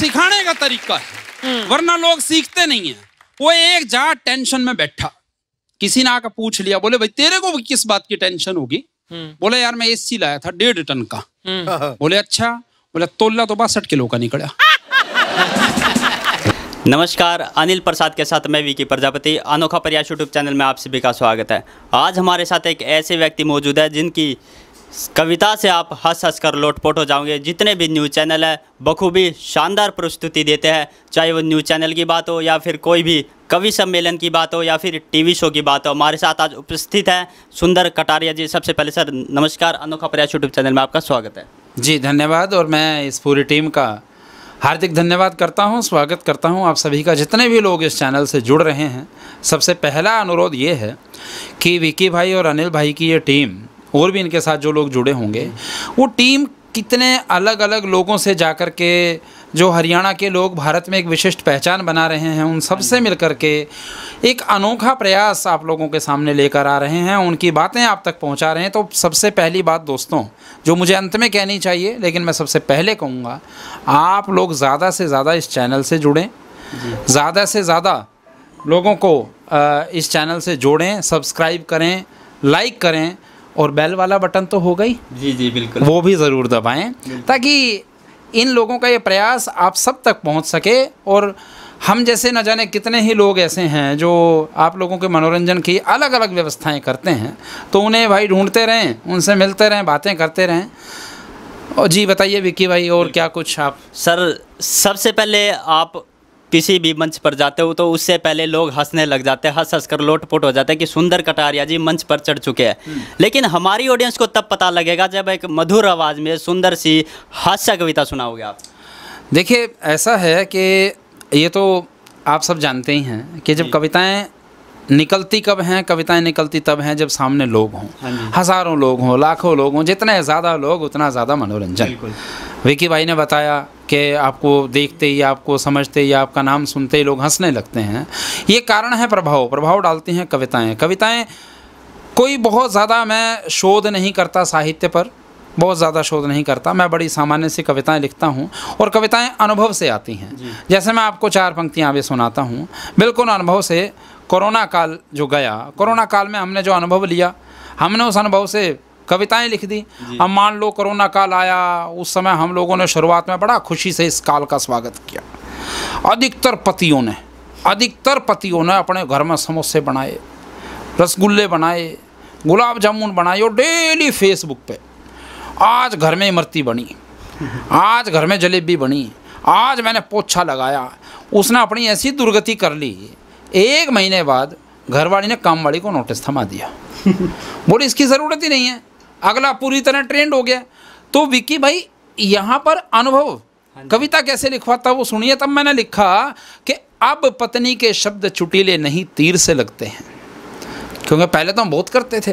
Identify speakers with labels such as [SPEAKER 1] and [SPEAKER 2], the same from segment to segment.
[SPEAKER 1] सिखाने का तरीका है हम्म। वरना लोग सीखते नहीं है वो एक जा टेंशन में बैठा किसी ने आकर पूछ लिया बोले भाई तेरे को किस बात की टेंशन होगी हम्म। बोले यार मैं एसी लाया था डेढ़ टन का हम्म। हाँ, हाँ। बोले अच्छा बोले तोला तो बासठ किलो का निकला
[SPEAKER 2] नमस्कार अनिल प्रसाद के साथ मैं विकी प्रजापति अनोखा प्रयास यूट्यूब चैनल में आप सभी का स्वागत है आज हमारे साथ एक ऐसे व्यक्ति मौजूद है जिनकी कविता से आप हंस हंस कर लोटपोट हो जाओगे जितने भी न्यूज़ चैनल है बखूबी शानदार प्रस्तुति देते हैं चाहे वो न्यूज़ चैनल की बात हो या फिर कोई भी कवि सम्मेलन की बात हो या फिर टीवी शो की बात हो हमारे साथ आज उपस्थित हैं सुंदर कटारिया जी सबसे पहले सर नमस्कार अनोखा
[SPEAKER 1] प्रयास यूट्यूब चैनल में आपका स्वागत है जी धन्यवाद और मैं इस पूरी टीम का हार्दिक धन्यवाद करता हूँ स्वागत करता हूँ आप सभी का जितने भी लोग इस चैनल से जुड़ रहे हैं सबसे पहला अनुरोध ये है कि विकी भाई और अनिल भाई की ये टीम और भी इनके साथ जो लोग जुड़े होंगे वो टीम कितने अलग अलग लोगों से जा कर के जो हरियाणा के लोग भारत में एक विशिष्ट पहचान बना रहे हैं उन सब से मिलकर के एक अनोखा प्रयास आप लोगों के सामने लेकर आ रहे हैं उनकी बातें आप तक पहुंचा रहे हैं तो सबसे पहली बात दोस्तों जो मुझे अंत में कहनी चाहिए लेकिन मैं सबसे पहले कहूँगा आप लोग ज़्यादा से ज़्यादा इस चैनल से जुड़ें ज़्यादा से ज़्यादा लोगों को इस चैनल से जोड़ें सब्सक्राइब करें लाइक करें और बेल वाला बटन तो हो गई जी जी बिल्कुल वो भी ज़रूर दबाएं ताकि इन लोगों का ये प्रयास आप सब तक पहुंच सके और हम जैसे न जाने कितने ही लोग ऐसे हैं जो आप लोगों के मनोरंजन की अलग अलग व्यवस्थाएं करते हैं तो उन्हें भाई ढूंढते रहें उनसे मिलते रहें बातें करते रहें और जी बताइए विक्की भाई और क्या कुछ आप सर
[SPEAKER 2] सबसे पहले आप किसी भी मंच पर जाते हो तो उससे पहले लोग हंसने लग जाते हैं हंस हंस कर लोटपोट हो जाते हैं कि सुंदर कटारिया जी मंच पर चढ़ चुके हैं हम्म। लेकिन हमारी ऑडियंस को तब पता लगेगा जब एक मधुर आवाज़ में सुंदर सी हास्य कविता सुनाओगे आप देखिए
[SPEAKER 1] ऐसा है कि ये तो आप सब जानते ही हैं कि जब कविताएं निकलती कब हैं कविताएं निकलती तब हैं जब सामने लोग हों हाँ हज़ारों लोग हों लाखों लोग हों जितने ज़्यादा लोग उतना ज़्यादा मनोरंजन विकी भाई ने बताया कि आपको देखते ही आपको समझते ही आपका नाम सुनते ही लोग हंसने लगते हैं ये कारण है प्रभाव प्रभाव डालती हैं कविताएं कविताएं कोई बहुत ज़्यादा मैं शोध नहीं करता साहित्य पर बहुत ज़्यादा शोध नहीं करता मैं बड़ी सामान्य सी कविताएं लिखता हूँ और कविताएं अनुभव से आती हैं जैसे मैं आपको चार पंक्तियाँ अभी सुनाता हूँ बिल्कुल अनुभव से कोरोना काल जो गया कोरोना काल में हमने जो अनुभव लिया हमने उस अनुभव से कविताएं लिख दी अब मान लो कोरोना काल आया उस समय हम लोगों ने शुरुआत में बड़ा खुशी से इस काल का स्वागत किया अधिकतर पतियों ने अधिकतर पतियों ने अपने घर में समोसे बनाए रसगुल्ले बनाए गुलाब जामुन बनाए और डेली फेसबुक पे आज घर में इमरती बनी आज घर में जलेबी बनी आज मैंने पोछा लगाया उसने अपनी ऐसी दुर्गति कर ली एक महीने बाद घरवाली ने कामवाली को नोटिस थमा दिया बोली इसकी ज़रूरत ही नहीं है अगला पूरी तरह ट्रेंड हो गया तो विकी भाई यहाँ पर अनुभव हाँ कविता कैसे लिखवाता वो सुनिए तब मैंने लिखा कि अब पत्नी के शब्द चुटीले नहीं तीर से लगते हैं क्योंकि पहले तो हम बहुत करते थे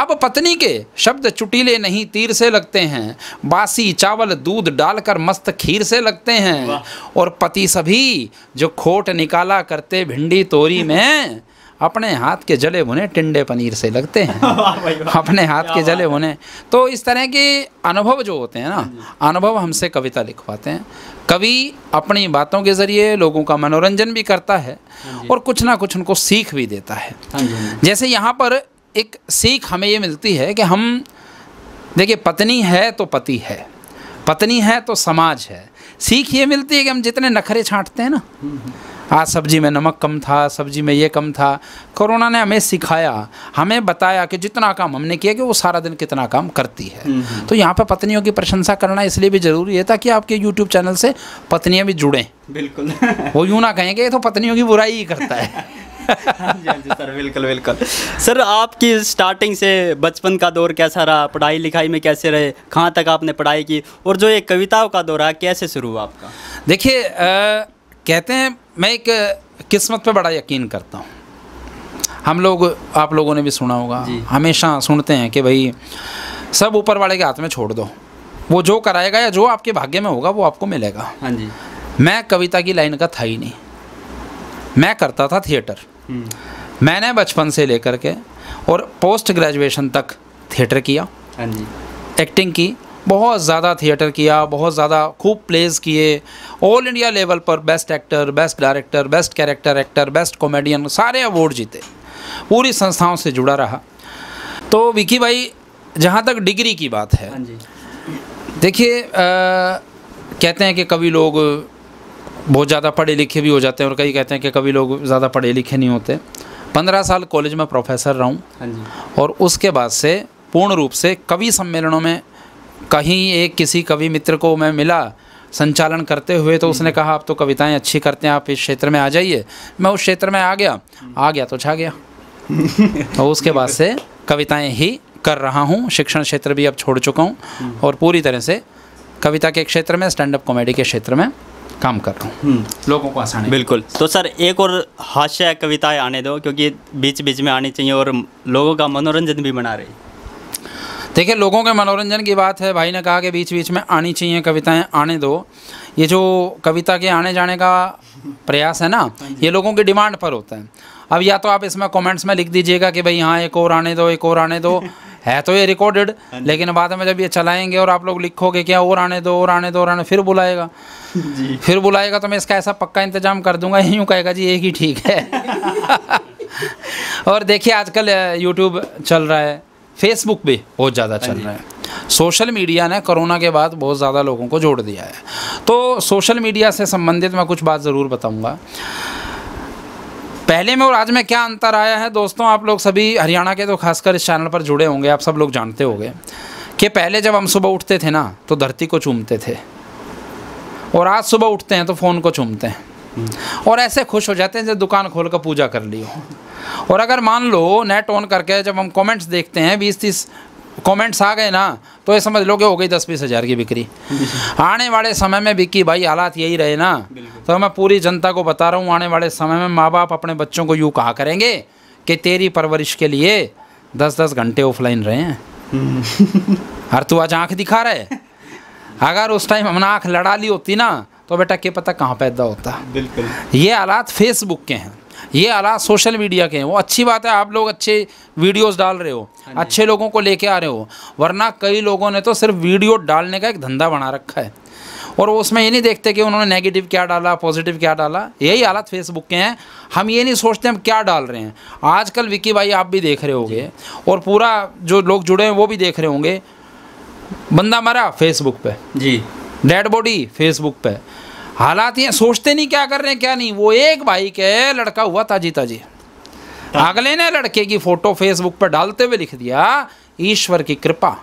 [SPEAKER 1] अब पत्नी के शब्द चुटीले नहीं तीर से लगते हैं बासी चावल दूध डालकर मस्त खीर से लगते हैं और पति सभी जो खोट निकाला करते भिंडी तोरी में अपने हाथ के जले बुने टिंडे पनीर से लगते हैं अपने हाथ के जले बुने तो इस तरह के अनुभव जो होते हैं ना हाँ अनुभव हमसे कविता लिखवाते हैं कवि अपनी बातों के ज़रिए लोगों का मनोरंजन भी करता है हाँ और कुछ ना कुछ उनको सीख भी देता है हाँ जैसे यहाँ पर एक सीख हमें ये मिलती है कि हम देखिए पत्नी है तो पति है पत्नी है तो समाज है सीख ये मिलती है कि हम जितने नखरे छाँटते हैं ना हम्म, हम्म। आज हाँ, सब्जी में नमक कम था सब्जी में ये कम था कोरोना ने हमें सिखाया हमें बताया कि जितना काम हमने किया कि वो सारा दिन कितना काम करती है हम्म, हम्म। तो यहाँ पर पत्नियों की प्रशंसा करना इसलिए भी ज़रूरी है ताकि आपके यूट्यूब चैनल से पत्नियाँ भी जुड़ें बिल्कुल वो यूँ ना कहेंगे ये तो पत्नियों की बुराई ही करता है हाँ हाँ सर
[SPEAKER 2] बिल्कुल बिल्कुल सर आपकी स्टार्टिंग से बचपन का दौर कैसा रहा पढ़ाई लिखाई में कैसे रहे कहाँ तक आपने पढ़ाई की और जो ये कविताओं का दौर है कैसे शुरू हुआ आपका देखिए
[SPEAKER 1] कहते हैं मैं एक किस्मत पे बड़ा यकीन करता हूँ हम लोग आप लोगों ने भी सुना होगा हमेशा सुनते हैं कि भाई सब ऊपर वाले के हाथ में छोड़ दो वो जो कराएगा या जो आपके भाग्य में होगा वो आपको मिलेगा हाँ जी मैं कविता की लाइन का था ही नहीं मैं करता था थिएटर
[SPEAKER 2] हम्म।
[SPEAKER 1] मैंने बचपन से लेकर के और पोस्ट ग्रेजुएशन तक थिएटर किया हाँ जी एक्टिंग की बहुत ज़्यादा थिएटर किया बहुत ज़्यादा खूब प्लेज किए ऑल इंडिया लेवल पर best actor best director best character actor best comedian सारे अवार्ड जीते पूरी संस्थाओं से जुड़ा रहा तो विकी भाई जहाँ तक डिग्री की बात है हाँ देखिए कहते हैं कि कभी लोग बहुत ज़्यादा पढ़े लिखे भी हो जाते हैं और कई कहते हैं कि कभी लोग ज़्यादा पढ़े लिखे नहीं होते पंद्रह साल कॉलेज में प्रोफेसर रहूं हाँ और उसके बाद से पूर्ण रूप से कवि सम्मेलनों में कहीं एक किसी कवि मित्र को मैं मिला संचालन करते हुए तो उसने कहा आप तो कविताएं अच्छी करते हैं आप इस क्षेत्र में आ जाइए मैं उस क्षेत्र में आ गया आ गया तो छा गया और उसके बाद से कविताएं ही कर रहा हूँ शिक्षण क्षेत्र भी अब छोड़ चुका हूँ हम्म। और पूरी तरह से कविता के क्षेत्र में स्टैंड अप कॉमेडी के क्षेत्र में काम कर रहा हूँ
[SPEAKER 2] हम्म। लोगों को आसान बिल्कुल तो सर एक और हास्य कविताएँ आने दो क्योंकि बीच
[SPEAKER 1] बीच में आनी चाहिए और लोगों का मनोरंजन भी बना रही देखिए लोगों के मनोरंजन की बात है भाई ने कहा कि बीच बीच में आनी चाहिए कविताएं आने दो ये जो कविता के आने जाने का प्रयास है ना हाँ ये लोगों की डिमांड पर होता है अब या तो आप इसमें कमेंट्स में लिख दीजिएगा कि भाई हाँ एक और आने दो एक और आने दो है तो ये रिकॉर्डेड हाँ लेकिन बाद में जब ये चलाएंगे और आप लोग लिखोगे क्या और आने दो और आने दो और आने फिर बुलाएगा जी। फिर बुलाएगा तो मैं इसका ऐसा पक्का इंतजाम कर दूंगा यूँ कहेगा जी एक ही ठीक है और देखिए आजकल यूट्यूब चल रहा है फेसबुक भी बहुत ज़्यादा चल रहे हैं सोशल मीडिया ने कोरोना के बाद बहुत ज़्यादा लोगों को जोड़ दिया है तो सोशल मीडिया से संबंधित मैं कुछ बात ज़रूर बताऊँगा पहले में और आज में क्या अंतर आया है दोस्तों आप लोग सभी हरियाणा के तो खासकर इस चैनल पर जुड़े होंगे आप सब लोग जानते होंगे कि पहले जब हम सुबह उठते थे ना तो धरती को चूमते थे और आज सुबह उठते हैं तो फ़ोन को चूमते हैं हम्म। और ऐसे खुश हो जाते हैं जब दुकान खोल कर पूजा कर ली हो और अगर मान लो नेट ऑन करके जब हम कमेंट्स देखते हैं बीस तीस कमेंट्स आ गए ना तो ये समझ लो कि हो गई दस बीस हज़ार की बिक्री आने वाले समय में बिकी भाई हालात यही रहे ना तो मैं पूरी जनता को बता रहा हूँ आने वाले समय में माँ बाप अपने बच्चों को यूँ कहा करेंगे कि तेरी परवरिश के लिए दस दस घंटे ऑफलाइन रहे हैं हम्म। हर तू आज आँख दिखा रहे अगर उस टाइम हमने आँख लड़ा ली होती ना तो बेटा के पता कहाँ पैदा होता बिल्कुल ये हालात फेसबुक के हैं ये आला सोशल मीडिया के हैं वो अच्छी बात है आप लोग अच्छे वीडियोस डाल रहे हो हाँ अच्छे लोगों को लेके आ रहे हो वरना कई लोगों ने तो सिर्फ वीडियो डालने का एक धंधा बना रखा है और वो उसमें ये नहीं देखते कि उन्होंने नेगेटिव क्या डाला पॉजिटिव क्या डाला यही हालात फेसबुक के हैं हम ये नहीं सोचते हम क्या डाल रहे हैं आजकल विकी भाई आप भी देख रहे होंगे और पूरा जो लोग जुड़े हैं वो भी देख रहे होंगे बंदा मरा फेसबुक पे जी डेड बॉडी फेसबुक पे हालात ये सोचते नहीं क्या कर रहे हैं क्या नहीं वो एक भाई के लड़का हुआ ताजी ताजी हाँ। अगले ने लड़के की फ़ोटो फेसबुक पर डालते हुए लिख दिया ईश्वर की कृपा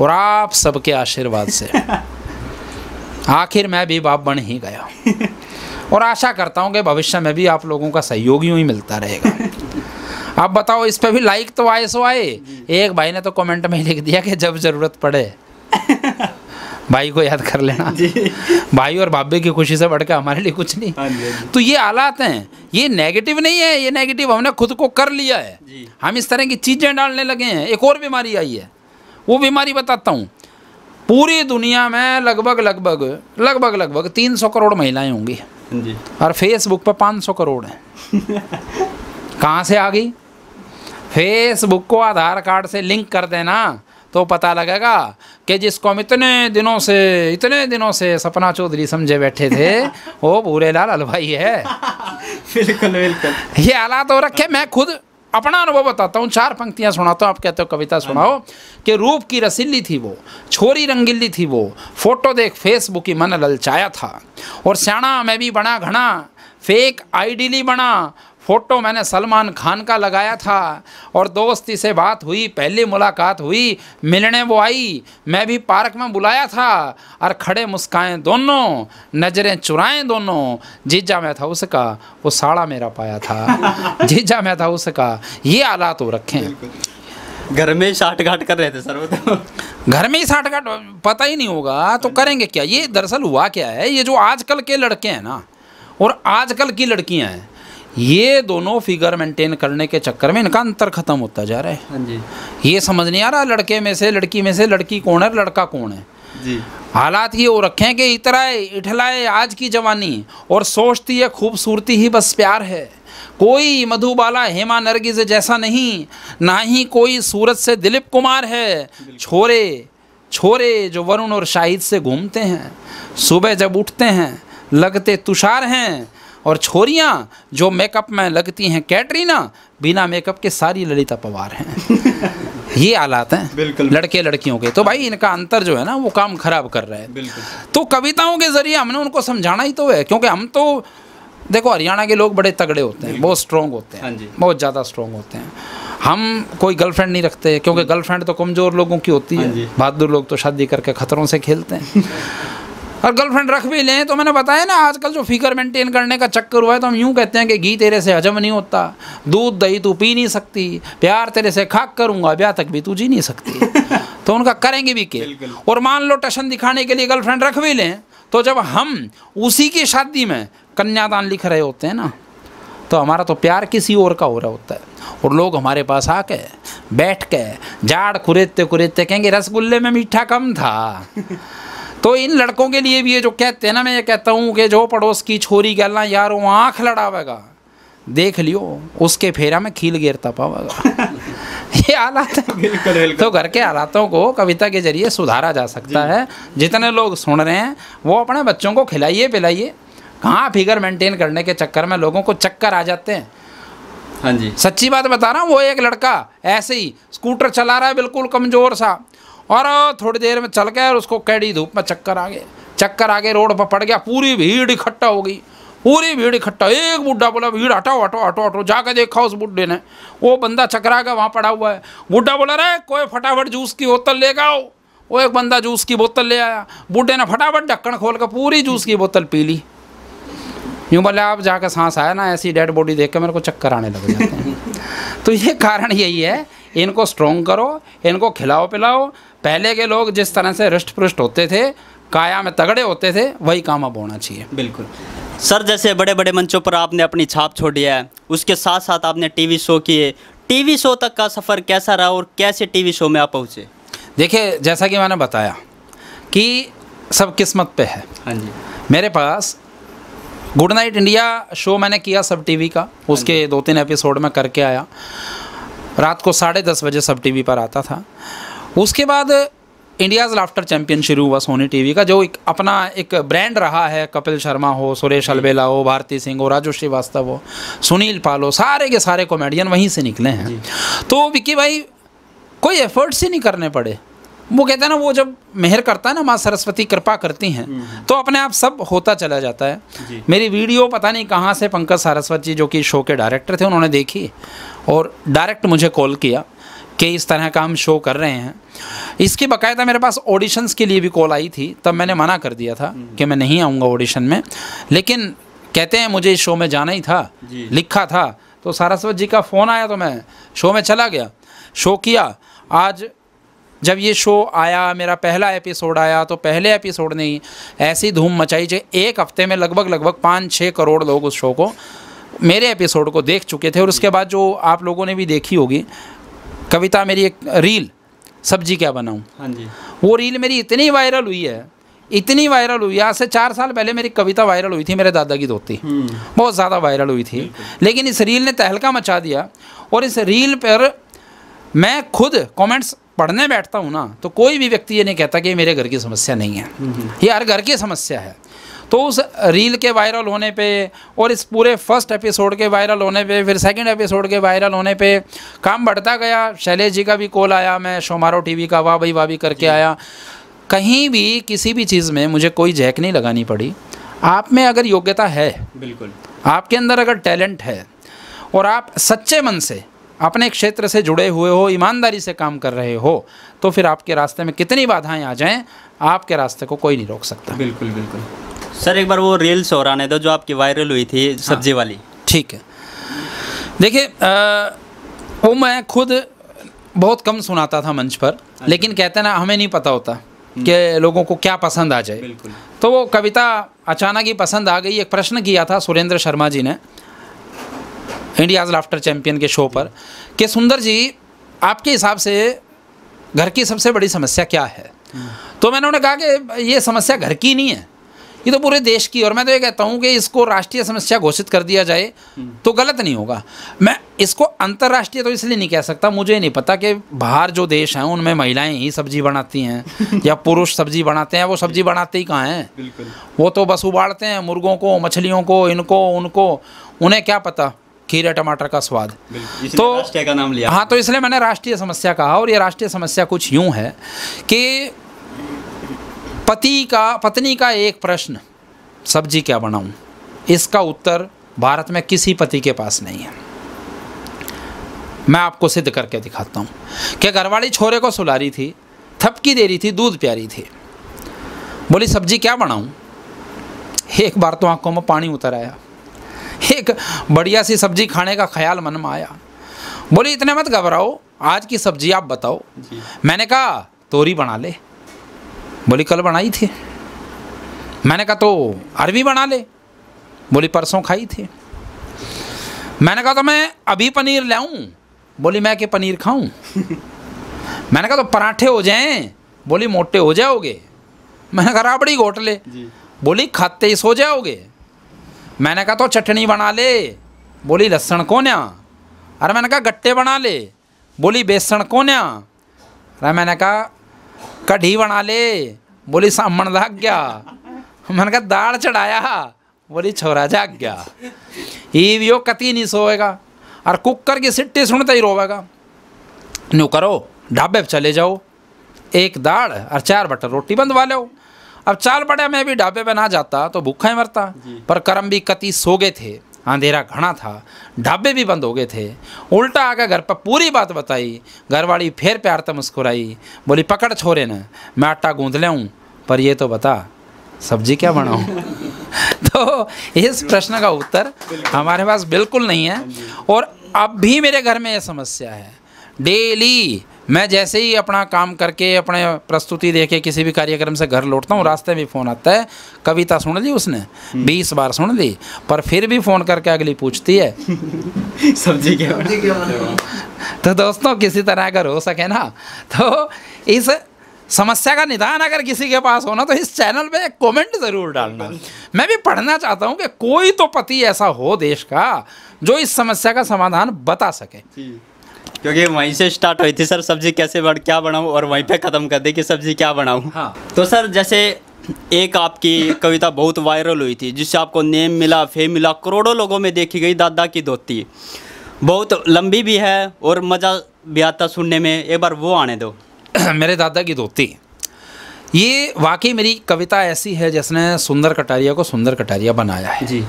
[SPEAKER 1] और आप सबके आशीर्वाद से आखिर मैं भी बाप बन ही गया और आशा करता हूँ कि भविष्य में भी आप लोगों का सहयोग यूँ ही मिलता रहेगा अब बताओ इस पर भी लाइक तो आए सो आए एक भाई ने तो कमेंट में ही लिख दिया कि जब ज़रूरत पड़े भाई को याद कर लेना भाई और बाबे की खुशी से बढ़ के हमारे लिए कुछ नहीं हाँ हाँ तो ये हालात हैं ये नेगेटिव नहीं है ये नेगेटिव हमने खुद को कर लिया है हम इस तरह की चीज़ें डालने लगे हैं एक और बीमारी आई है वो बीमारी बताता हूँ पूरी दुनिया में लगभग लगभग लगभग लगभग तीन सौ करोड़ महिलाएं होंगी और फेसबुक पर पाँच सौ करोड़ हैं कहाँ से आ गई फेसबुक को आधार कार्ड से लिंक कर देना तो पता लगेगा कि जिसको हम इतने दिनों से इतने दिनों से सपना चौधरी समझे बैठे थे वो भूरेलाल हलवाई है बिल्कुल बिल्कुल ये हालात हो रखे मैं खुद अपना अनुभव बताता हूँ चार पंक्तियाँ सुनाता हूँ आप कहते हो कविता हाँ सुनाओ कि रूप की रसीली थी वो छोरी रंगीली थी वो फोटो देख फेसबुक ही मन ललचाया था और स्याणा मैं भी बना घना फेक आइडियली बना फ़ोटो मैंने सलमान खान का लगाया था और दोस्ती से बात हुई पहली मुलाकात हुई मिलने वो आई मैं भी पार्क में बुलाया था और खड़े मुस्काएं दोनों नज़रें चुराएं दोनों जीजा मैं था उसका वो साड़ा मेरा पाया था जीजा मैं था उसका ये आला तो रखें घर में साठ गाठ कर रहे थे सर वो तो। घर में ही साठ पता ही नहीं होगा तो करेंगे क्या ये दरअसल हुआ क्या है ये जो आजकल के लड़के हैं ना और आजकल की लड़कियां हैं ये दोनों फिगर मेंटेन करने के चक्कर में इनका अंतर खत्म होता जा रहा है हाँ जी ये समझ नहीं आ रहा लड़के में से लड़की में से लड़की कौन है लड़का कौन है हालात ये वो रखे हैं कि इतराए इठलाए आज की जवानी और सोचती है खूबसूरती ही बस प्यार है कोई मधुबाला हेमा नरगिज जैसा नहीं ना ही कोई सूरत से दिलीप कुमार है छोरे छोरे जो वरुण और शाहिद से घूमते हैं सुबह जब उठते हैं लगते तुषार हैं और छोरियाँ जो मेकअप में लगती हैं कैटरीना बिना मेकअप के सारी ललिता पवार हैं ये हालात हैं बिल्कुल लड़के लड़कियों के तो भाई इनका अंतर जो है ना वो काम खराब कर रहा है तो कविताओं के जरिए हमने उनको समझाना ही तो है क्योंकि हम तो देखो हरियाणा के लोग बड़े तगड़े होते हैं बहुत स्ट्रॉन्ग होते हैं हाँ बहुत ज़्यादा स्ट्रॉन्ग होते हैं हम कोई गर्लफ्रेंड नहीं रखते क्योंकि गर्लफ्रेंड तो कमज़ोर लोगों की होती हाँ है बहादुर लोग तो शादी करके खतरों से खेलते हैं और गर्लफ्रेंड रख भी लें तो मैंने बताया ना आजकल जो फिगर मेंटेन करने का चक्कर हुआ है तो हम यूँ कहते हैं कि घी तेरे से हजम नहीं होता दूध दही तू पी नहीं सकती प्यार तेरे से खाक करूँगा ब्याह तक भी तू जी नहीं सकती तो उनका करेंगे भी के और मान लो टशन दिखाने के लिए गर्लफ्रेंड रख भी लें तो जब हम उसी की शादी में कन्यादान लिख रहे होते हैं ना तो हमारा तो प्यार किसी और का हो रहा होता है और लोग हमारे पास आके बैठ के जाड़ कुरेदते कुरेदते कहेंगे रसगुल्ले में मीठा कम था तो इन लड़कों के लिए भी ये जो कहते हैं ना मैं ये कहता हूँ कि जो पड़ोस की छोरी गलना यार वो आँख लड़ावेगा देख लियो उसके फेरा में खील गिरता पावेगा ये हालात है तो घर के हालातों को कविता के जरिए सुधारा जा सकता है जितने लोग सुन रहे हैं वो अपने बच्चों को खिलाइए पिलाइए कहाँ फिगर मेंटेन करने के चक्कर में लोगों को चक्कर आ जाते हैं हाँ जी सच्ची बात बता रहा हूँ वो एक लड़का ऐसे ही स्कूटर चला रहा है बिल्कुल कमज़ोर सा और थोड़ी देर में चल गया और उसको कैडी धूप में चक्कर आ गया चक्कर आगे रोड पर पड़ गया पूरी भीड़ इकट्ठा हो गई पूरी भीड़ इकट्ठा एक बुढ़ा बोला भीड़ हटाओ हटाओ हटाओ हटो जाके देखा उस बुढ़े ने वो बंदा चकरा गया वहाँ पड़ा हुआ है बुढ़ा बोला रे कोई फटाफट जूस की बोतल ले गाओ वो एक बंदा जूस की बोतल ले आया बुढ़े ने फटाफट ढक्कन खोल कर पूरी जूस की बोतल पी ली यूँ बोले आप जाके सांस आया ना ऐसी डेड बॉडी देख के मेरे को चक्कर आने लग जाते हैं तो ये कारण यही है इनको स्ट्रोंग करो इनको खिलाओ पिलाओ पहले के लोग जिस तरह से हृष्ट पृष्ट होते थे काया में तगड़े होते थे वही काम अब होना चाहिए बिल्कुल
[SPEAKER 2] सर जैसे बड़े बड़े मंचों पर आपने अपनी छाप छोड़ी है उसके साथ साथ आपने टीवी शो किए टीवी शो तक का सफ़र कैसा रहा और कैसे टीवी शो में आप पहुँचे
[SPEAKER 1] देखिए जैसा कि मैंने बताया कि सब किस्मत पे है हाँ जी मेरे पास गुड नाइट इंडिया शो मैंने किया सब टीवी का उसके हाँ दो तीन एपिसोड में करके आया रात को साढ़े दस बजे सब टीवी पर आता था उसके बाद इंडियाज़ लाफ्टर चैंपियन शुरू हुआ सोनी टीवी का जो एक अपना एक ब्रांड रहा है कपिल शर्मा हो सुरेश अलबेला हो भारती सिंह हो राजू श्रीवास्तव हो सुनील पाल हो सारे के सारे कॉमेडियन वहीं से निकले हैं तो विक्की भाई कोई एफर्ट्स ही नहीं करने पड़े वो कहते हैं ना वो जब मेहर करता है ना माँ सरस्वती कृपा करती हैं हम्म, हम्म। तो अपने आप सब होता चला जाता है मेरी वीडियो पता नहीं कहाँ से पंकज सारस्वत जी जो कि शो के डायरेक्टर थे उन्होंने देखी और डायरेक्ट मुझे कॉल किया कि इस तरह का हम शो कर रहे हैं इसकी बकायदा मेरे पास ऑडिशंस के लिए भी कॉल आई थी तब मैंने मना कर दिया था हम्म। कि मैं नहीं आऊँगा ऑडिशन में लेकिन कहते हैं मुझे इस शो में जाना ही था लिखा था तो सारस्वत जी का फ़ोन आया तो मैं शो में चला गया शो किया आज जब ये शो आया मेरा पहला एपिसोड आया तो पहले एपिसोड ने ऐसी धूम मचाई जो एक हफ्ते में लगभग लगभग पाँच छः करोड़ लोग उस शो को मेरे एपिसोड को देख चुके थे और उसके बाद जो आप लोगों ने भी देखी होगी कविता मेरी एक रील सब्जी क्या बनाऊँ हाँ जी वो रील मेरी इतनी वायरल हुई है इतनी वायरल हुई आज से चार साल पहले मेरी कविता वायरल हुई थी मेरे दादा की धोती हम्म। बहुत ज़्यादा वायरल हुई थी लेकिन इस रील ने तहलका मचा दिया और इस रील पर मैं खुद कमेंट्स पढ़ने बैठता हूँ ना तो कोई भी व्यक्ति ये नहीं कहता कि ये मेरे घर की समस्या नहीं है ये हर घर की समस्या है तो उस रील के वायरल होने पे और इस पूरे फर्स्ट एपिसोड के वायरल होने पे फिर सेकंड एपिसोड के वायरल होने पे काम बढ़ता गया शैलेश जी का भी कॉल आया मैं शोमारो टीवी का वाह भाई वाह भी करके आया कहीं भी किसी भी चीज़ में मुझे कोई जैक नहीं लगानी पड़ी आप में अगर योग्यता है बिल्कुल आपके अंदर अगर टैलेंट है और आप सच्चे मन से अपने क्षेत्र से जुड़े हुए हो ईमानदारी से काम कर रहे हो तो फिर आपके रास्ते में कितनी बाधाएं आ जाएं आपके रास्ते को कोई नहीं रोक सकता बिल्कुल बिल्कुल सर एक बार वो रील्स और आने दो जो आपकी वायरल हुई थी हाँ। सब्जी हाँ, वाली ठीक है देखिए वो मैं खुद बहुत कम सुनाता था मंच पर अच्छा। लेकिन कहते ना हमें नहीं पता होता हम्म। कि लोगों को क्या पसंद आ जाए तो वो कविता अचानक ही पसंद आ गई एक प्रश्न किया था सुरेंद्र शर्मा जी ने इंडियाज लाफ्टर चैंपियन के शो पर कि सुंदर जी आपके हिसाब से घर की सबसे बड़ी समस्या क्या है तो मैंने उन्हें कहा कि ये समस्या घर की नहीं है ये तो पूरे देश की और मैं तो ये कहता हूँ कि इसको राष्ट्रीय समस्या घोषित कर दिया जाए तो गलत नहीं होगा मैं इसको अंतर्राष्ट्रीय तो इसलिए नहीं कह सकता मुझे नहीं पता कि बाहर जो देश हैं उनमें महिलाएं ही सब्जी बनाती हैं या पुरुष सब्जी बनाते हैं वो सब्जी बनाते ही कहाँ हैं वो तो बस उबाड़ते हैं मुर्गों को मछलियों को इनको उनको उन्हें क्या पता खीरे टमाटर का स्वाद तो का नाम लिया हाँ तो इसलिए मैंने राष्ट्रीय समस्या कहा और ये राष्ट्रीय समस्या कुछ यूँ है कि पति का पत्नी का एक प्रश्न सब्जी क्या बनाऊँ इसका उत्तर भारत में किसी पति के पास नहीं है मैं आपको सिद्ध करके दिखाता हूँ कि घरवाली छोरे को सुला रही थी थपकी दे रही थी दूध प्यारी थी बोली सब्जी क्या बनाऊँ एक बार तो आंखों में पानी उतर आया एक बढ़िया सी सब्जी खाने का ख्याल मन में आया बोली इतने मत घबराओ आज की सब्जी आप बताओ मैंने कहा तोरी बना ले बोली कल बनाई थी मैंने कहा तो अरबी बना ले बोली परसों खाई थी मैंने कहा तो मैं अभी पनीर लाऊं बोली मैं के पनीर खाऊं मैंने कहा तो पराठे हो जाएं बोली मोटे हो जाओगे मैंने कहा राबड़ी घोट ले बोली खाते ही सो जाओगे मैंने कहा तो चटनी बना ले बोली लसन को या अरे मैंने कहा गट्टे बना ले बोली बेसन कौन या अरे मैंने कहा कढ़ी बना ले बोली सामन लाग गया मैंने कहा दाल चढ़ाया बोली छोरा जाग गया भी यो कति नहीं सोएगा और कुकर की सिट्टी सुनते ही रोवेगा नो करो ढाबे पर चले जाओ एक दाल और चार बटर रोटी बंदवा लो अब चाल बड़े मैं भी ढाबे पे ना जाता तो भूखा ही मरता पर कर्म भी कति सो गए थे अंधेरा घना था ढाबे भी बंद हो गए थे उल्टा आकर घर पर पूरी बात बताई घरवाली फिर प्यार तो मुस्कुराई बोली पकड़ छोरे ने मैं आटा गूंध ले हूँ पर ये तो बता सब्जी क्या बनाऊँ तो इस प्रश्न का उत्तर हमारे पास बिल्कुल नहीं है हाँ और अब भी मेरे घर में यह समस्या है डेली मैं जैसे ही अपना काम करके अपने प्रस्तुति दे के किसी भी कार्यक्रम से घर लौटता हूँ रास्ते में फ़ोन आता है कविता सुन ली उसने हम्म। बीस बार सुन ली पर फिर भी फ़ोन करके अगली पूछती है
[SPEAKER 2] सब्जी क्या सब्जी क्या
[SPEAKER 1] तो दोस्तों किसी तरह अगर हो सके ना तो इस समस्या का निदान अगर किसी के पास होना तो इस चैनल पे एक कमेंट ज़रूर डालना मैं भी पढ़ना चाहता हूँ कि कोई तो पति ऐसा हो देश का जो इस समस्या का समाधान बता सके
[SPEAKER 2] क्योंकि वहीं से स्टार्ट हुई थी सर सब्जी कैसे बढ़, क्या बनाऊँ और वहीं पे ख़त्म कर दे कि सब्जी क्या बनाऊँ हाँ तो सर जैसे एक आपकी कविता बहुत वायरल हुई थी जिससे आपको नेम मिला फेम मिला करोड़ों लोगों में देखी गई दादा की धोती बहुत लंबी भी है और मज़ा भी आता सुनने में एक बार वो आने दो मेरे दादा की धोती
[SPEAKER 1] ये वाकई मेरी कविता ऐसी है जिसने सुंदर कटारिया को सुंदर कटारिया बनाया है जी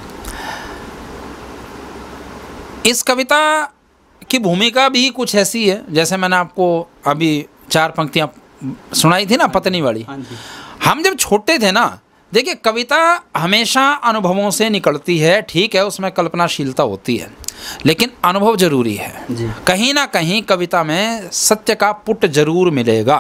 [SPEAKER 1] इस कविता की भूमिका भी कुछ ऐसी है जैसे मैंने आपको अभी चार पंक्तियाँ सुनाई थी ना पत्नी वाली हाँ हम जब छोटे थे ना देखिए कविता हमेशा अनुभवों से निकलती है ठीक है उसमें कल्पनाशीलता होती है लेकिन अनुभव जरूरी है कहीं ना कहीं कविता में सत्य का पुट जरूर मिलेगा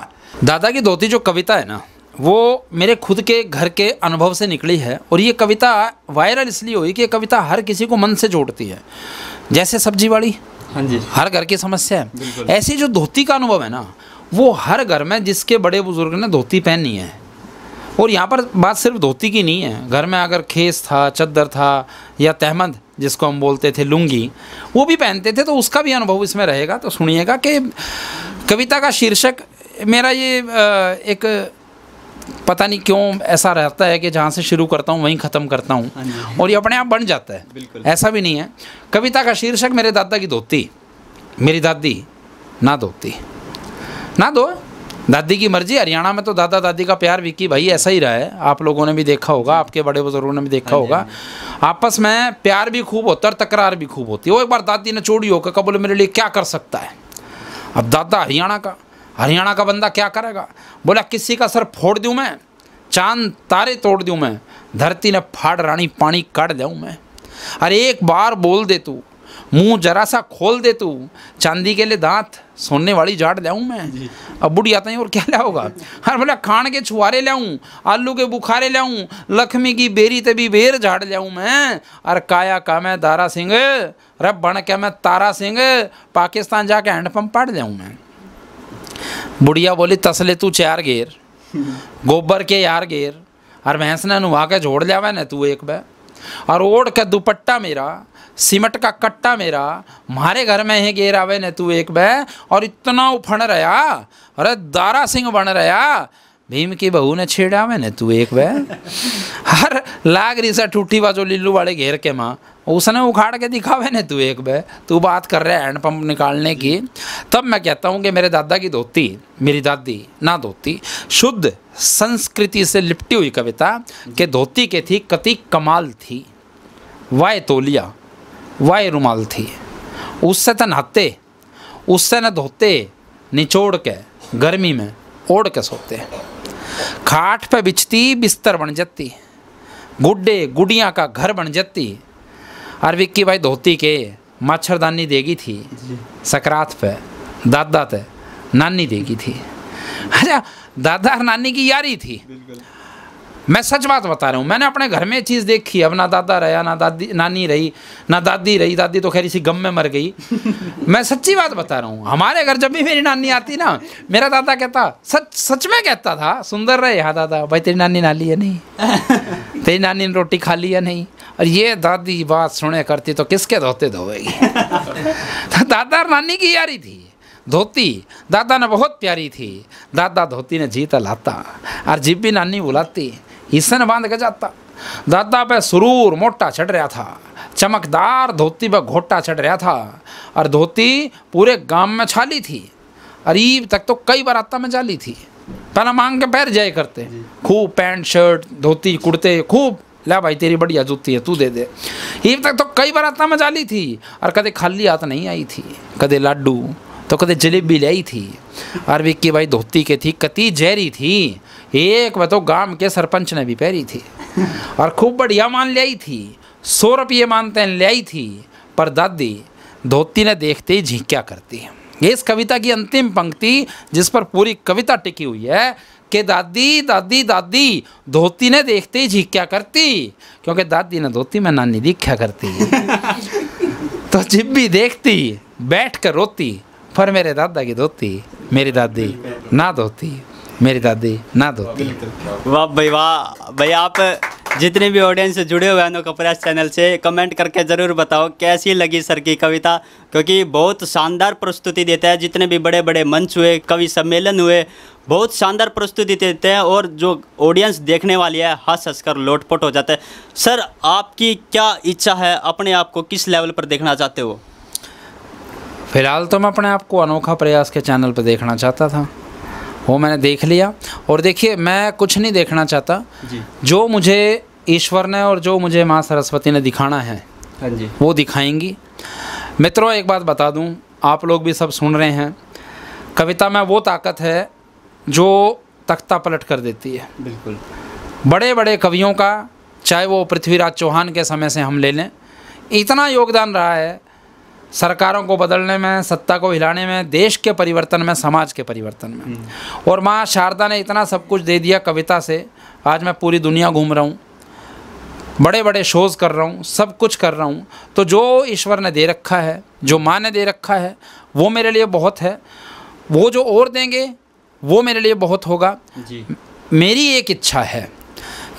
[SPEAKER 1] दादा की धोती जो कविता है ना वो मेरे खुद के घर के अनुभव से निकली है और ये कविता वायरल इसलिए हुई कि ये कविता हर किसी को मन से जोड़ती है जैसे सब्जी वाली हाँ जी हर घर की समस्या है ऐसी जो धोती का अनुभव है ना वो हर घर में जिसके बड़े बुजुर्ग ने धोती पहनी है और यहाँ पर बात सिर्फ धोती की नहीं है घर में अगर खेस था चद्दर था या तहमद जिसको हम बोलते थे लुंगी वो भी पहनते थे तो उसका भी अनुभव इसमें रहेगा तो सुनिएगा कि कविता का शीर्षक मेरा ये एक पता नहीं क्यों ऐसा रहता है कि जहाँ से शुरू करता हूँ वहीं ख़त्म करता हूँ हाँ हाँ और ये अपने आप बन जाता है ऐसा भी नहीं है कविता का शीर्षक मेरे दादा की धोती मेरी दादी ना धोती ना दो दादी की मर्जी हरियाणा में तो दादा दादी का प्यार विकी भाई ऐसा ही रहा है आप लोगों ने भी देखा होगा आपके बड़े बुजुर्गों ने भी देखा हाँ होगा आपस में प्यार भी खूब होता है तकरार भी खूब होती है वो एक बार दादी ने चोड़ी होकर कबूल मेरे लिए क्या कर सकता है अब दादा हरियाणा का हरियाणा का बंदा क्या करेगा बोला किसी का सर फोड़ दूँ मैं चांद तारे तोड़ दूँ मैं धरती ने फाड़ रानी पानी काट दूँ मैं अरे एक बार बोल दे तू मुंह जरा सा खोल दे तू चांदी के लिए दांत सोने वाली जाट लाऊं मैं अब बुढ़ी आता और क्या लाओगा हर बोला खान के छुआरे लाऊं आलू के बुखारे लाऊं लक्ष्मी की बेरी तभी बेर झाड़ लाऊं मैं अरे काया का मैं दारा सिंह रब बन क्या मैं तारा सिंह पाकिस्तान जाके हैंडपम्प पाट जाऊँ मैं बुढ़िया बोली तसले तू चार गेर गोबर के यार गेर और ने नुहा के जोड़ लिया ना तू एक बे और ओढ़ के दुपट्टा मेरा सिमट का कट्टा मेरा मारे घर में ही गेर आवे ने तू एक बे और इतना उफण रहा अरे दारा सिंह बन रहा भीम की बहू ने छेड़ा में ने तू एक बे हर लाग रही सा टूटी बाजो लिल्लू वाले घेर के माँ उसने उखाड़ के दिखावे ने तू एक बे तू बात कर रहे हैंड पंप निकालने की तब मैं कहता हूँ कि मेरे दादा की धोती मेरी दादी ना धोती शुद्ध संस्कृति से लिपटी हुई कविता के धोती के थी कति कमाल थी वाय तोलिया वाय रुमाल थी उससे तो नहाते उससे न धोते निचोड़ के गर्मी में ओढ़ के सोते खाट पे बिछती बिस्तर बन जाती गुड्डे गुड़िया का घर बन जाती और विक्की भाई धोती के मच्छरदानी देगी थी सकरात पे दादा थे नानी देगी थी अच्छा दादा और नानी की यारी थी मैं सच बात बता रहा हूँ मैंने अपने घर में चीज़ देखी अब ना दादा रहा ना दादी नानी रही ना दादी रही दादी तो खैर इसी गम में मर गई मैं सच्ची बात बता रहा हूँ हमारे घर जब भी मेरी नानी आती ना मेरा दादा कहता सच सच में कहता था सुंदर रहे यहाँ दादा भाई तेरी नानी नाली है नहीं तेरी नानी ने रोटी खा ली है नहीं और ये दादी बात सुने करती तो किसके धोते धोएगी तो दादा और नानी की यारी थी धोती दादा ने बहुत प्यारी थी दादा धोती ने जीता लाता और जीप भी नानी बुलाती हिस्से ने बांध के जाता दादा पे सुरूर मोटा चढ़ रहा था चमकदार धोती पर घोटा चढ़ रहा था और धोती पूरे गांव में छाली थी अरीब तक तो कई बार आता में जाली थी पहला मांग के पैर जाए करते खूब पैंट शर्ट धोती कुर्ते खूब ला भाई तेरी बढ़िया जूती है तू दे दे ये तक तो कई बार आता में जाली थी और कदे खाली हाथ नहीं आई थी कदे लाडू तो कदे जलेबी ले आई थी और विक्की भाई धोती के थी कति जहरी थी एक बतो गांव के सरपंच ने भी पहरी थी और खूब बढ़िया मान ले आई थी सौ रुपये मानते हैं ले आई थी पर दादी धोती ने देखते ही झिंक्या करती है ये इस कविता की अंतिम पंक्ति जिस पर पूरी कविता टिकी हुई है कि दादी दादी दादी धोती ने देखते ही क्या करती क्योंकि दादी ने धोती में नानी दीख्या करती तो भी देखती बैठ कर रोती पर मेरे दादा की धोती मेरी दादी ना धोती मेरी दादी ना धोती
[SPEAKER 2] वाह भाई वाह भाई आप जितने भी ऑडियंस से जुड़े हुए हैं कपरास चैनल से कमेंट करके ज़रूर बताओ कैसी लगी सर की कविता क्योंकि बहुत शानदार प्रस्तुति देता है जितने भी बड़े बड़े मंच हुए कवि सम्मेलन हुए बहुत शानदार प्रस्तुति देते हैं और जो ऑडियंस देखने वाली है हंस हंस कर लोटपोट हो जाते हैं सर आपकी क्या इच्छा है अपने आप को किस लेवल पर देखना चाहते हो
[SPEAKER 1] फिलहाल तो मैं अपने आप को अनोखा प्रयास के चैनल पर देखना चाहता था वो मैंने देख लिया और देखिए मैं कुछ नहीं देखना चाहता जो मुझे ईश्वर ने और जो मुझे माँ सरस्वती ने दिखाना है हाँ जी वो दिखाएंगी मित्रों एक बात बता दूँ आप लोग भी सब सुन रहे हैं कविता में वो ताकत है जो तख्ता पलट कर देती है बिल्कुल बड़े बड़े कवियों का चाहे वो पृथ्वीराज चौहान के समय से हम ले लें इतना योगदान रहा है सरकारों को बदलने में सत्ता को हिलाने में देश के परिवर्तन में समाज के परिवर्तन में हम्म। और माँ शारदा ने इतना सब कुछ दे दिया कविता से आज मैं पूरी दुनिया घूम रहा हूँ बड़े बड़े शोज़ कर रहा हूँ सब कुछ कर रहा हूँ तो जो ईश्वर ने दे रखा है जो माँ ने दे रखा है वो मेरे लिए बहुत है वो जो और देंगे वो मेरे लिए बहुत होगा जी मेरी एक इच्छा है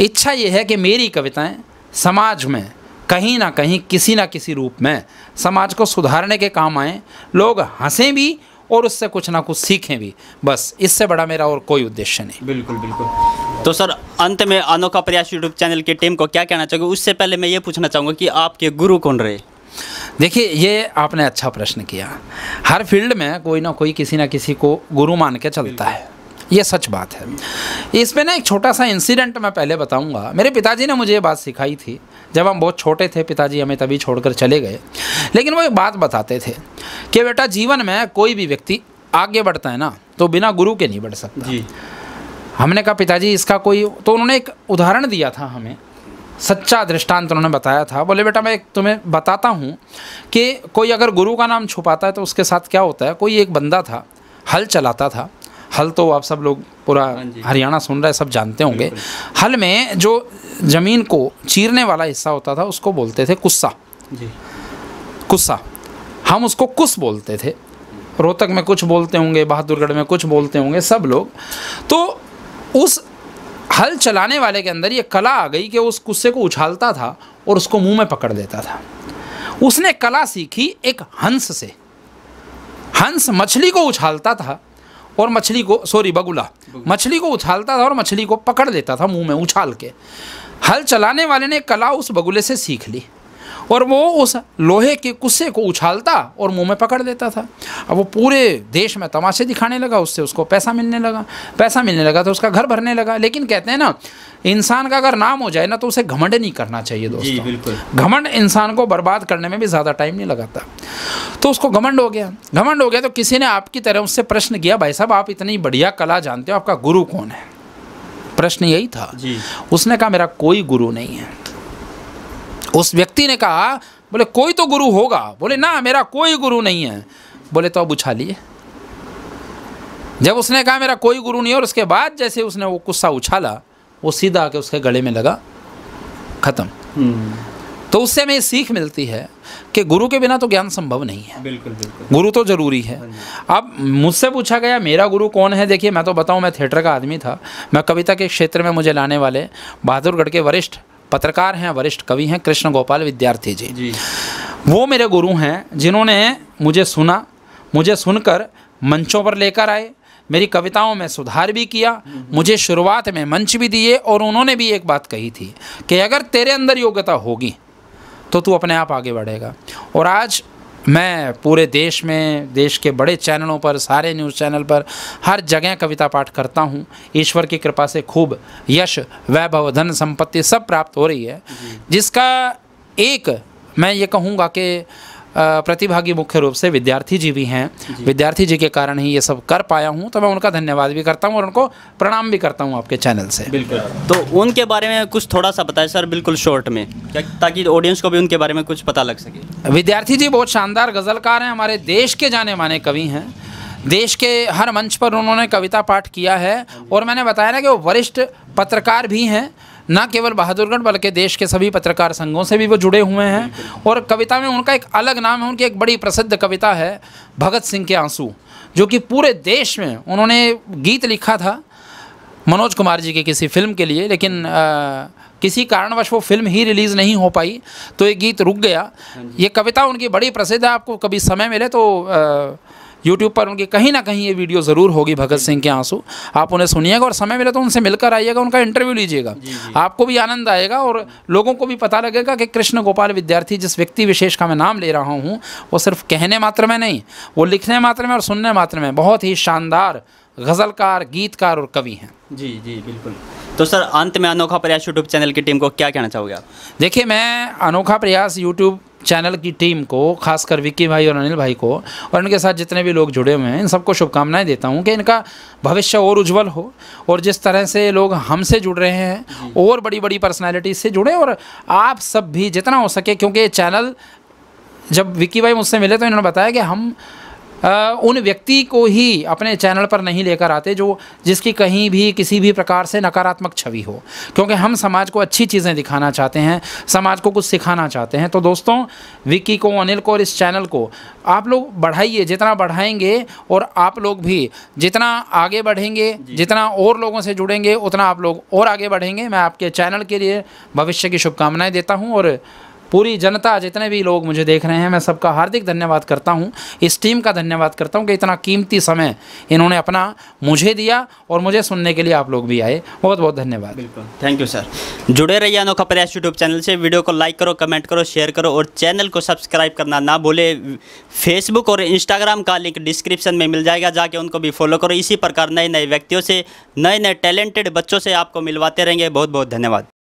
[SPEAKER 1] इच्छा ये है कि मेरी कविताएं समाज में कहीं ना कहीं किसी ना किसी रूप में समाज को सुधारने के काम आएँ लोग हंसें भी और उससे कुछ ना कुछ सीखें भी बस इससे बड़ा मेरा और कोई उद्देश्य नहीं बिल्कुल बिल्कुल तो सर अंत में अनोखा
[SPEAKER 2] प्रयास यूट्यूब चैनल की टीम को क्या कहना चाहोगे उससे पहले मैं ये पूछना चाहूँगा
[SPEAKER 1] कि आपके गुरु कौन रहे देखिए ये आपने अच्छा प्रश्न किया हर फील्ड में कोई ना कोई किसी ना किसी को गुरु मान के चलता है ये सच बात है इसमें ना एक छोटा सा इंसिडेंट मैं पहले बताऊंगा मेरे पिताजी ने मुझे ये बात सिखाई थी जब हम बहुत छोटे थे पिताजी हमें तभी छोड़कर चले गए लेकिन वो एक बात बताते थे कि बेटा जीवन में कोई भी व्यक्ति आगे बढ़ता है ना तो बिना गुरु के नहीं बढ़ सकता जी हमने कहा पिताजी इसका कोई तो उन्होंने एक उदाहरण दिया था हमें सच्चा दृष्टांत उन्होंने बताया था बोले बेटा मैं तुम्हें बताता हूँ कि कोई अगर गुरु का नाम छुपाता है तो उसके साथ क्या होता है कोई एक बंदा था हल चलाता था हल तो आप सब लोग पूरा हाँ हरियाणा सुन रहे सब जानते होंगे हल में जो ज़मीन को चीरने वाला हिस्सा होता था उसको बोलते थे कुस्सा कुस्सा हम उसको कुस बोलते थे रोहतक में कुछ बोलते होंगे बहादुरगढ़ में कुछ बोलते होंगे सब लोग तो उस हल चलाने वाले के अंदर ये कला आ गई कि उस गुस्से को उछालता था और उसको मुंह में पकड़ देता था उसने कला सीखी एक हंस से हंस मछली को उछालता था और मछली को सॉरी बगुला मछली को उछालता था और मछली को पकड़ लेता था मुंह में उछाल के हल चलाने वाले ने कला उस बगुले से सीख ली और वो उस लोहे के कुस्से को उछालता और मुंह में पकड़ लेता था अब वो पूरे देश में तमाशे दिखाने लगा उससे उसको पैसा मिलने लगा पैसा मिलने लगा तो उसका घर भरने लगा लेकिन कहते हैं ना इंसान का अगर नाम हो जाए ना तो उसे घमंड नहीं करना चाहिए दोस्तों घमंड इंसान को बर्बाद करने में भी ज़्यादा टाइम नहीं लगाता तो उसको घमंड हो गया घमंड हो गया तो किसी ने आपकी तरह उससे प्रश्न किया भाई साहब आप इतनी बढ़िया कला जानते हो आपका गुरु कौन है प्रश्न यही था उसने कहा मेरा कोई गुरु नहीं है उस व्यक्ति ने कहा बोले कोई तो गुरु होगा बोले ना मेरा कोई गुरु नहीं है बोले तो अब उछा लिए जब उसने कहा मेरा कोई गुरु नहीं है और उसके बाद जैसे उसने वो गुस्सा उछाला वो सीधा आके उसके गले में लगा ख़त्म हम्म। तो उससे हमें सीख मिलती है कि गुरु के बिना तो ज्ञान संभव नहीं है बिल्कुल बिल्कुल गुरु तो ज़रूरी है हाँ अब मुझसे पूछा गया मेरा गुरु कौन है देखिए मैं तो बताऊँ मैं थिएटर का आदमी था मैं कविता के क्षेत्र में मुझे लाने वाले बहादुरगढ़ के वरिष्ठ पत्रकार हैं वरिष्ठ कवि हैं कृष्ण गोपाल विद्यार्थी जी, जी। वो मेरे गुरु हैं जिन्होंने मुझे सुना मुझे सुनकर मंचों पर लेकर आए मेरी कविताओं में सुधार भी किया हम्म। मुझे शुरुआत में मंच भी दिए और उन्होंने भी एक बात कही थी कि अगर तेरे अंदर योग्यता होगी तो तू अपने आप आगे बढ़ेगा और आज मैं पूरे देश में देश के बड़े चैनलों पर सारे न्यूज़ चैनल पर हर जगह कविता पाठ करता हूँ ईश्वर की कृपा से खूब यश वैभव धन संपत्ति सब प्राप्त हो रही है जिसका एक मैं ये कहूँगा कि प्रतिभागी मुख्य रूप से विद्यार्थी जी भी हैं विद्यार्थी जी के कारण ही ये सब कर पाया हूँ तो मैं उनका धन्यवाद भी करता हूँ और उनको प्रणाम भी करता हूँ आपके चैनल से बिल्कुल
[SPEAKER 2] तो उनके बारे में कुछ थोड़ा सा बताएं सर बिल्कुल शॉर्ट में ताकि ऑडियंस को भी
[SPEAKER 1] उनके बारे में कुछ पता लग सके विद्यार्थी जी बहुत शानदार गज़लकार हैं हमारे देश के जाने माने कवि हैं देश के हर मंच पर उन्होंने कविता पाठ किया है और मैंने बताया ना कि वो वरिष्ठ पत्रकार भी हैं न केवल बहादुरगढ़ बल्कि देश के सभी पत्रकार संघों से भी वो जुड़े हुए हैं और कविता में उनका एक अलग नाम है उनकी एक बड़ी प्रसिद्ध कविता है भगत सिंह के आंसू जो कि पूरे देश में उन्होंने गीत लिखा था मनोज कुमार जी की किसी फिल्म के लिए लेकिन आ, किसी कारणवश वो फिल्म ही रिलीज़ नहीं हो पाई तो ये गीत रुक गया हाँ ये कविता उनकी बड़ी प्रसिद्ध है आपको कभी समय मिले तो आ, यूट्यूब पर उनकी कहीं ना कहीं ये वीडियो ज़रूर होगी भगत सिंह के आंसू आप उन्हें सुनिएगा और समय मिले तो उनसे मिलकर आइएगा उनका इंटरव्यू लीजिएगा आपको भी आनंद आएगा और लोगों को भी पता लगेगा कि कृष्ण गोपाल विद्यार्थी जिस व्यक्ति विशेष का मैं नाम ले रहा हूँ वो सिर्फ कहने मात्र में नहीं वो लिखने मात्र में और सुनने मात्र में बहुत ही शानदार गज़लकार गीतकार और कवि हैं जी जी बिल्कुल
[SPEAKER 2] तो सर अंत में अनोखा प्रयास यूट्यूब चैनल की टीम को क्या कहना चाहोगे आप
[SPEAKER 1] देखिए मैं अनोखा प्रयास यूट्यूब चैनल की टीम को खासकर विक्की भाई और अनिल भाई को और इनके साथ जितने भी लोग जुड़े हुए हैं इन सबको शुभकामनाएं देता हूं कि इनका भविष्य और उज्जवल हो और जिस तरह से लोग हमसे जुड़ रहे हैं और बड़ी बड़ी पर्सनैलिटी से जुड़े और आप सब भी जितना हो सके क्योंकि ये चैनल जब विक्की भाई मुझसे मिले तो इन्होंने बताया कि हम उन व्यक्ति को ही अपने चैनल पर नहीं लेकर आते जो जिसकी कहीं भी किसी भी प्रकार से नकारात्मक छवि हो क्योंकि हम समाज को अच्छी चीज़ें दिखाना चाहते हैं समाज को कुछ सिखाना चाहते हैं तो दोस्तों विक्की को अनिल को और इस चैनल को आप लोग बढ़ाइए जितना बढ़ाएंगे और आप लोग भी जितना आगे बढ़ेंगे जितना और लोगों से जुड़ेंगे उतना आप लोग और आगे बढ़ेंगे मैं आपके चैनल के लिए भविष्य की शुभकामनाएँ देता हूँ और पूरी जनता जितने भी लोग मुझे देख रहे हैं मैं सबका हार्दिक धन्यवाद करता हूँ इस टीम का धन्यवाद करता हूँ कि इतना कीमती समय इन्होंने अपना मुझे दिया और मुझे सुनने के लिए आप लोग भी आए बहुत बहुत धन्यवाद बिल्कुल
[SPEAKER 2] थैंक यू सर जुड़े रहिए अनोखा प्रयास यूट्यूब चैनल से वीडियो को लाइक करो कमेंट करो शेयर करो और चैनल को सब्सक्राइब करना ना भूले फेसबुक और इंस्टाग्राम का लिंक डिस्क्रिप्शन में मिल जाएगा जाके उनको भी फॉलो करो इसी प्रकार नए नए व्यक्तियों से नए नए टैलेंटेड बच्चों से आपको मिलवाते रहेंगे बहुत बहुत धन्यवाद